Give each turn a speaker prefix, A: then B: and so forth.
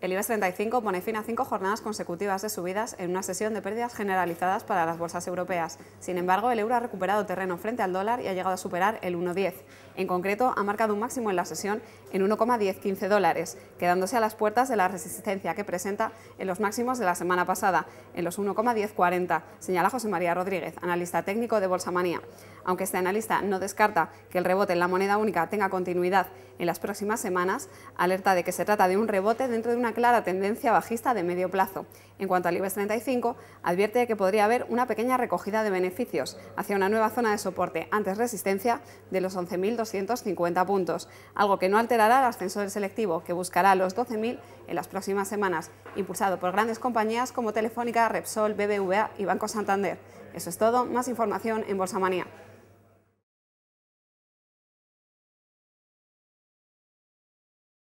A: El IBEX 35 pone fin a cinco jornadas consecutivas de subidas en una sesión de pérdidas generalizadas para las bolsas europeas. Sin embargo, el euro ha recuperado terreno frente al dólar y ha llegado a superar el 1,10. En concreto, ha marcado un máximo en la sesión en 1,1015 dólares, quedándose a las puertas de la resistencia que presenta en los máximos de la semana pasada, en los 1,1040, señala José María Rodríguez, analista técnico de Manía. Aunque este analista no descarta que el rebote en la moneda única tenga continuidad en las próximas semanas, alerta de que se trata de un rebote dentro de una clara tendencia bajista de medio plazo. En cuanto al IBEX 35, advierte que podría haber una pequeña recogida de beneficios hacia una nueva zona de soporte antes resistencia de los 11.250 puntos, algo que no alterará el ascensor selectivo, que buscará los 12.000 en las próximas semanas, impulsado por grandes compañías como Telefónica, Repsol, BBVA y Banco Santander. Eso es todo, más información en Bolsa Manía.